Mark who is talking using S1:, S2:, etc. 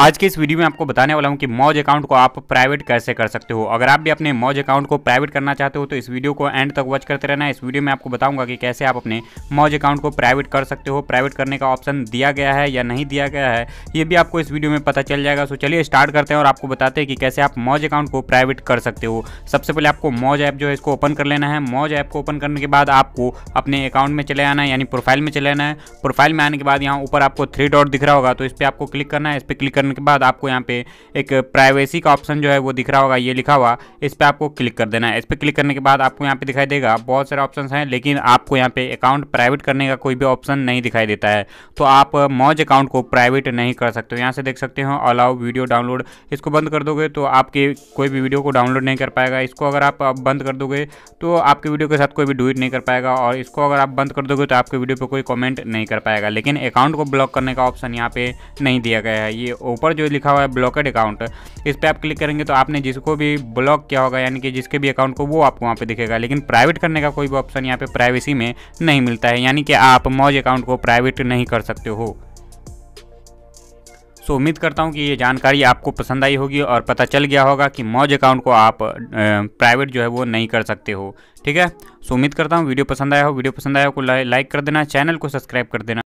S1: आज के इस वीडियो में आपको बताने वाला हूँ कि मौज अकाउंट को आप प्राइवेट कैसे कर सकते हो अगर आप भी अपने मौज अकाउंट को प्राइवेट करना चाहते हो तो इस वीडियो को एंड तक वॉच करते रहना इस वीडियो में आपको बताऊंगा कि कैसे आप अपने मौज अकाउंट को प्राइवेट कर सकते हो प्राइवेट करने का ऑप्शन दिया गया है या नहीं दिया गया है ये भी आपको इस वीडियो में पता चल जाएगा सो चलिए स्टार्ट करते हैं और आपको बताते हैं कि कैसे आप मौज अकाउंट को प्राइवेट कर सकते हो सबसे पहले आपको मौज ऐप जो है इसको ओपन कर लेना है मौज ऐप को ओपन करने के बाद आपको अपने अकाउंट में चले आना है यानी प्रोफाइल में चले आना है प्रोफाइल में आने के बाद यहाँ ऊपर आपको थ्री डॉट दिख रहा होगा तो इस पर आपको क्लिक करना है इस पर क्लिक करना करने के बाद आपको यहाँ पे एक प्राइवेसी का ऑप्शन जो है वो दिख रहा होगा ये लिखा हुआ इस पर आपको क्लिक कर देना है इस पर क्लिक करने के बाद आपको यहाँ पे दिखाई देगा बहुत सारे ऑप्शन हैं लेकिन आपको यहाँ पे अकाउंट प्राइवेट करने का कोई भी ऑप्शन नहीं दिखाई देता है तो आप मौज अकाउंट को प्राइवेट नहीं कर सकते हो यहाँ से देख सकते हो अलाउ वीडियो डाउनलोड इसको बंद कर दोगे तो आपके कोई भी वीडियो को डाउनलोड नहीं कर पाएगा इसको अगर आप बंद कर दोगे तो आपके वीडियो के साथ कोई भी डुइट नहीं कर पाएगा और इसको अगर आप बंद कर दोगे तो आपके वीडियो पर कोई कॉमेंट नहीं कर पाएगा लेकिन अकाउंट को ब्लॉक करने का ऑप्शन यहाँ पे नहीं दिया गया है ये ऊपर जो लिखा हुआ है ब्लॉकेड अकाउंट इस पर आप क्लिक करेंगे तो आपने जिसको भी ब्लॉक किया होगा यानी कि जिसके भी अकाउंट को वो आपको वहाँ पर दिखेगा लेकिन प्राइवेट करने का कोई भी ऑप्शन यहाँ पर प्राइवेसी में नहीं मिलता है यानी कि आप मौज अकाउंट को प्राइवेट नहीं कर सकते हो तो उम्मीद करता हूं कि ये जानकारी आपको पसंद आई होगी और पता चल गया होगा कि मौज अकाउंट को आप प्राइवेट जो है वो नहीं कर सकते हो ठीक है सो उम्मीद करता हूं वीडियो पसंद आया हो वीडियो पसंद आया हो को लाइक कर देना चैनल को सब्सक्राइब कर देना